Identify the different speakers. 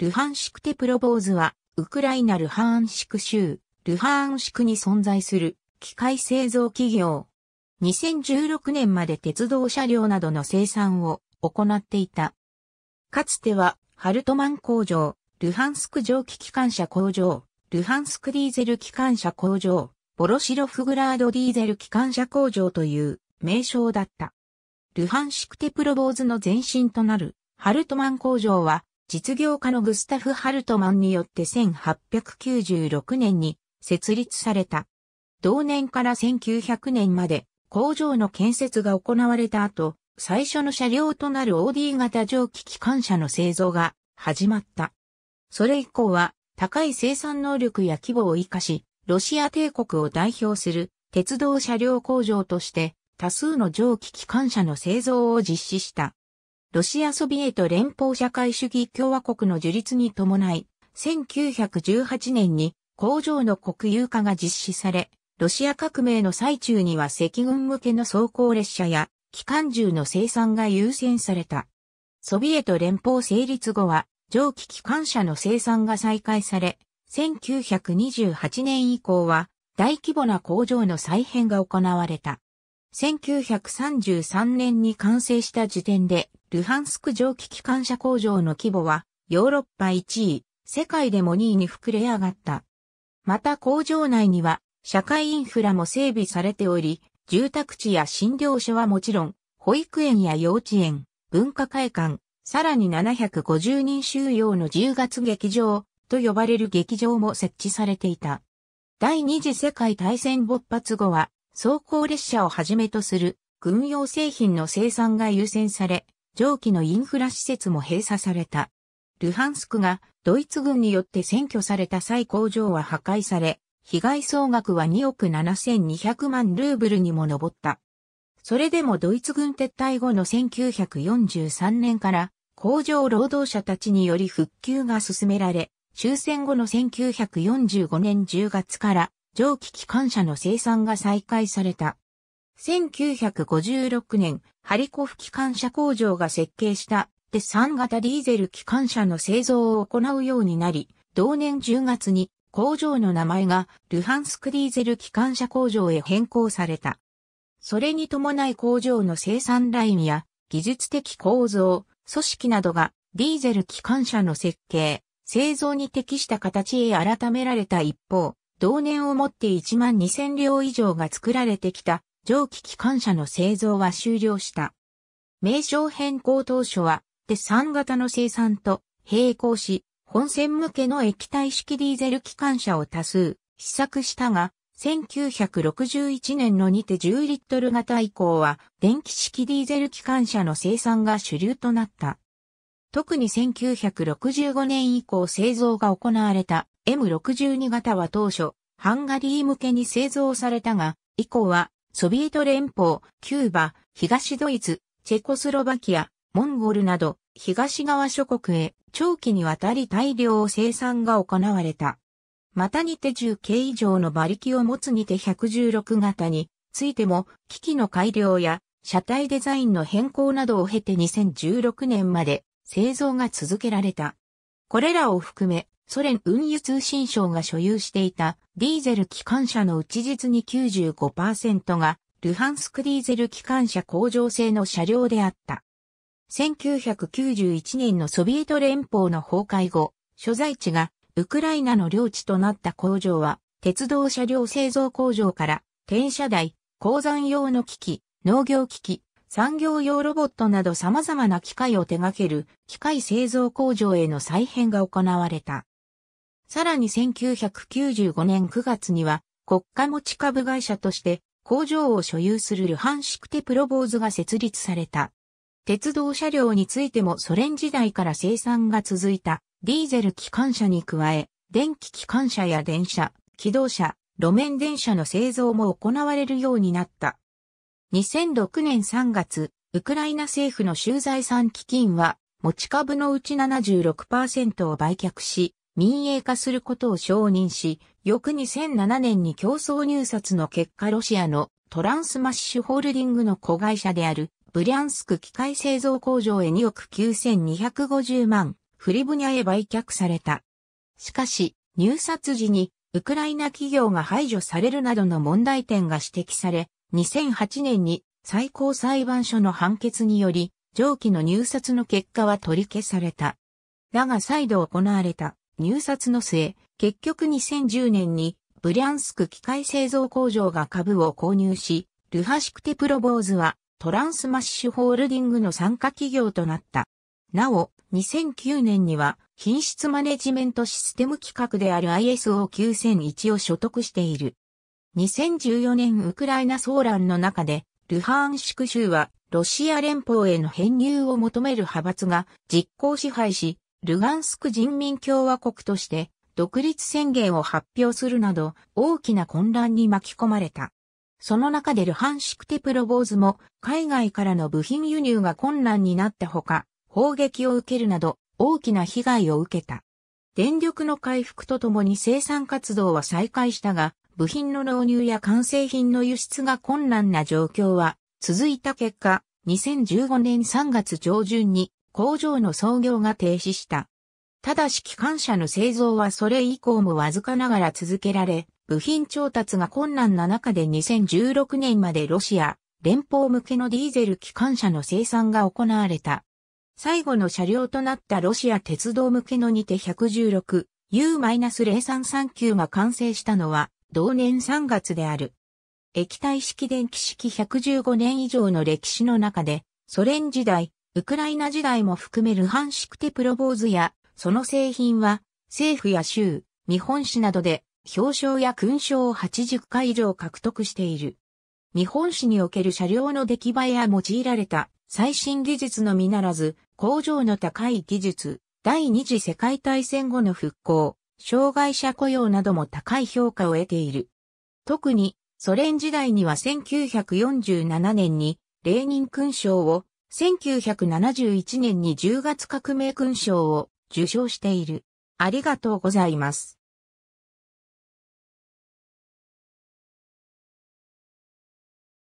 Speaker 1: ルハンシクテプロボーズは、ウクライナルハンシク州、ルハンシクに存在する機械製造企業。2016年まで鉄道車両などの生産を行っていた。かつては、ハルトマン工場、ルハンスク蒸気機関車工場、ルハンスクディーゼル機関車工場、ボロシロフグラードディーゼル機関車工場という名称だった。ルハンシクテプロボーズの前身となるハルトマン工場は実業家のグスタフ・ハルトマンによって1896年に設立された。同年から1900年まで工場の建設が行われた後、最初の車両となる OD 型蒸気機関車の製造が始まった。それ以降は高い生産能力や規模を活かし、ロシア帝国を代表する鉄道車両工場として多数の蒸気機関車の製造を実施した。ロシアソビエト連邦社会主義共和国の樹立に伴い、1918年に工場の国有化が実施され、ロシア革命の最中には赤軍向けの装甲列車や機関銃の生産が優先された。ソビエト連邦成立後は、蒸気機関車の生産が再開され、1928年以降は大規模な工場の再編が行われた。1933年に完成した時点で、ルハンスク蒸気機関車工場の規模は、ヨーロッパ1位、世界でも2位に膨れ上がった。また工場内には、社会インフラも整備されており、住宅地や診療所はもちろん、保育園や幼稚園、文化会館、さらに750人収容の10月劇場と呼ばれる劇場も設置されていた。第二次世界大戦勃発後は走行列車をはじめとする軍用製品の生産が優先され、上記のインフラ施設も閉鎖された。ルハンスクがドイツ軍によって占拠された際工場は破壊され、被害総額は2億7200万ルーブルにも上った。それでもドイツ軍撤退後の1943年から工場労働者たちにより復旧が進められ、終戦後の1945年10月から蒸気機関車の生産が再開された。1956年、ハリコフ機関車工場が設計したデッサン型ディーゼル機関車の製造を行うようになり、同年10月に工場の名前がルハンスクディーゼル機関車工場へ変更された。それに伴い工場の生産ラインや技術的構造、組織などがディーゼル機関車の設計、製造に適した形へ改められた一方、同年をもって1万2000両以上が作られてきた蒸気機関車の製造は終了した。名称変更当初は、で3型の生産と並行し、本線向けの液体式ディーゼル機関車を多数、試作したが、1961年の2て10リットル型以降は、電気式ディーゼル機関車の生産が主流となった。特に1965年以降製造が行われた M62 型は当初、ハンガリー向けに製造されたが、以降は、ソビエト連邦、キューバ、東ドイツ、チェコスロバキア、モンゴルなど、東側諸国へ長期にわたり大量生産が行われた。またにて10系以上の馬力を持つにて116型についても、機器の改良や車体デザインの変更などを経て2016年まで製造が続けられた。これらを含め、ソ連運輸通信省が所有していたディーゼル機関車のうち実に95%がルハンスクディーゼル機関車工場製の車両であった。1991年のソビエト連邦の崩壊後、所在地がウクライナの領地となった工場は、鉄道車両製造工場から転車台、鉱山用の機器、農業機器、産業用ロボットなど様々な機械を手掛ける機械製造工場への再編が行われた。さらに1995年9月には国家持ち株会社として工場を所有するルハンシクテプロボーズが設立された。鉄道車両についてもソ連時代から生産が続いたディーゼル機関車に加え、電気機関車や電車、機動車、路面電車の製造も行われるようになった。2006年3月、ウクライナ政府の集財産基金は持ち株のうち76%を売却し、民営化することを承認し、翌2007年に競争入札の結果ロシアのトランスマッシュホールディングの子会社であるブリャンスク機械製造工場へ2億9250万フリブニャへ売却された。しかし、入札時にウクライナ企業が排除されるなどの問題点が指摘され、2008年に最高裁判所の判決により、上記の入札の結果は取り消された。だが再度行われた。入札の末、結局2010年にブリャンスク機械製造工場が株を購入し、ルハシクテプロボーズはトランスマッシュホールディングの参加企業となった。なお、2009年には品質マネジメントシステム規格である ISO9001 を所得している。2014年ウクライナ騒乱の中で、ルハーンシク州はロシア連邦への編入を求める派閥が実効支配し、ルガンスク人民共和国として独立宣言を発表するなど大きな混乱に巻き込まれた。その中でルハンシクテプロボーズも海外からの部品輸入が困難になったほか、砲撃を受けるなど大きな被害を受けた。電力の回復とともに生産活動は再開したが、部品の納入や完成品の輸出が困難な状況は続いた結果、2015年3月上旬に工場の操業が停止した。ただし機関車の製造はそれ以降もわずかながら続けられ、部品調達が困難な中で2016年までロシア、連邦向けのディーゼル機関車の生産が行われた。最後の車両となったロシア鉄道向けのにて 116U-0339 が完成したのは同年3月である。液体式電気式115年以上の歴史の中で、ソ連時代、ウクライナ時代も含めルハンシクテプロボーズや、その製品は、政府や州、日本市などで、表彰や勲章を80回以上獲得している。日本市における車両の出来栄えや用いられた最新技術のみならず、工場の高い技術、第二次世界大戦後の復興、障害者雇用なども高い評価を得ている。特に、ソ連時代には1947年に、レーニン勲章を1971年に10月革命勲章を受章している。ありがとうございます。